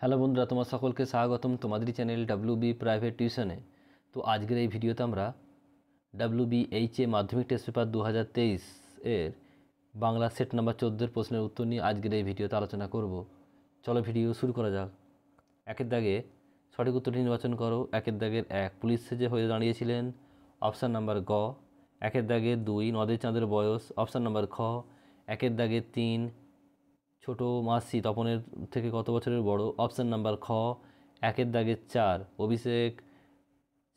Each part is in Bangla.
হ্যালো বন্ধুরা তোমার সকলকে স্বাগতম তোমাদের চ্যানেল ডাব্লু বি প্রাইভেট টিউশনে তো আজকের এই ভিডিওতে আমরা ডাব্লু বি এইচ এ মাধ্যমিক টেস্ট পেপার দু এর বাংলা সেট নাম্বার চোদ্দোর প্রশ্নের উত্তর নিয়ে আজকের এই ভিডিওতে আলোচনা করব চলো ভিডিও শুরু করা যাক একের দাগে সঠিক উত্তরটি নির্বাচন করো একের দাগের এক পুলিশ সেজে হয়ে দাঁড়িয়েছিলেন অপশান নাম্বার গ একের দাগে দুই নদের চাঁদের বয়স অপশান নাম্বার খ একের দাগে তিন ছোট মাসি তপনের থেকে কত বছরের বড় অপশান নাম্বার খ একের দাগে চার অভিষেক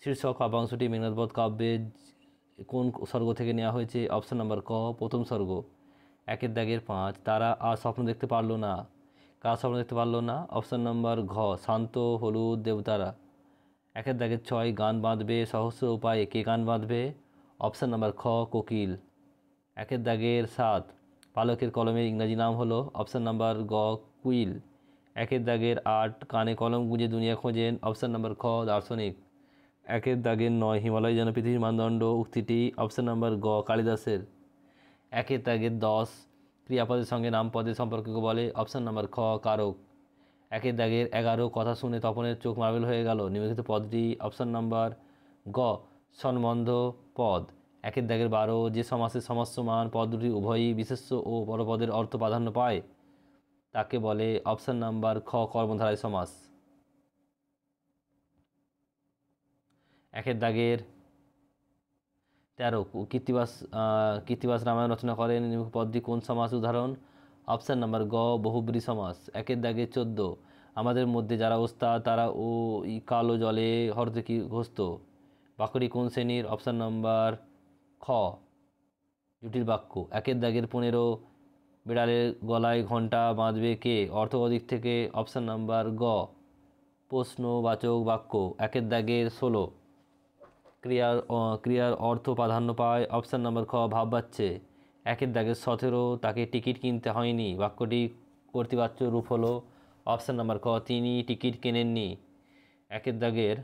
শীর্ষক অপাংশটি মেঘনাথবধ কাব্যে কোন স্বর্গ থেকে নেওয়া হয়েছে অপশান নাম্বার ক প্রথম স্বর্গ একের দাগের পাঁচ তারা আর স্বপ্ন দেখতে পারলো না কার স্বপ্ন দেখতে পারলো না অপশান নাম্বার ঘ শান্ত হলুদ দেবতারা একের দাগের ছয় গান বাঁধবে সহস্র উপায়ে কে গান বাঁধবে অপশান নাম্বার খ কোকিল একের দাগের সাত পালকের কলমের ইংরাজি নাম হলো অপশান নাম্বার গ কুইল একের দাগের আট কানে কলম গুঁজে দুনিয়া খোঁজেন অপশান নাম্বার খ দার্শনিক একের দাগের নয় হিমালয় যেন পৃথিবীর মানদণ্ড উক্তিটি অপশান নাম্বার গ কালিদাসের একের দাগের দশ ক্রিয়াপদের সঙ্গে নামপদের সম্পর্ককে বলে অপশান নাম্বার খ কারক একের দাগের এগারো কথা শুনে তপনের চোখ মার্বেল হয়ে গেল নিম্নলিখিত পদটি অপশান নাম্বার গ সন্বন্ধ পদ একের দাগের বারো যে সমাসে সমান পদ দুটি উভয়ই বিশেষ্য ও পরপদের অর্থ প্রাধান্য পায় তাকে বলে অপশান নাম্বার খ কর্মধারায় সমাস একের দাগের তেরো কীর্তিবাস কীর্তিবাস রামায়ণ রচনা করেন পদটি কোন সমাস উদাহরণ অপশান নাম্বার গ বহুব্রী সমাস একের দাগে চোদ্দ আমাদের মধ্যে যারা ওস্তা তারা ও কালো জলে হরতে কি ঘষত বাকরি কোন শ্রেণীর অপশান নাম্বার খ জটিল বাক্য একের দাগের পনেরো বিড়ালের গলায় ঘন্টা বাঁধবে কে অর্থ অধিক থেকে অপশান নাম্বার গ প্রশ্নবাচক বাক্য একের দাগের ষোলো ক্রিয়ার ক্রিয়ার অর্থ প্রাধান্য পায় অপশান নাম্বার খ ভাব পাচ্ছে একের দাগের সতেরো তাকে টিকিট কিনতে হয়নি বাক্যটি কর্তৃবাচ্য রূপ হলো অপশান নাম্বার ক তিনি টিকিট কেনেননি একের দাগের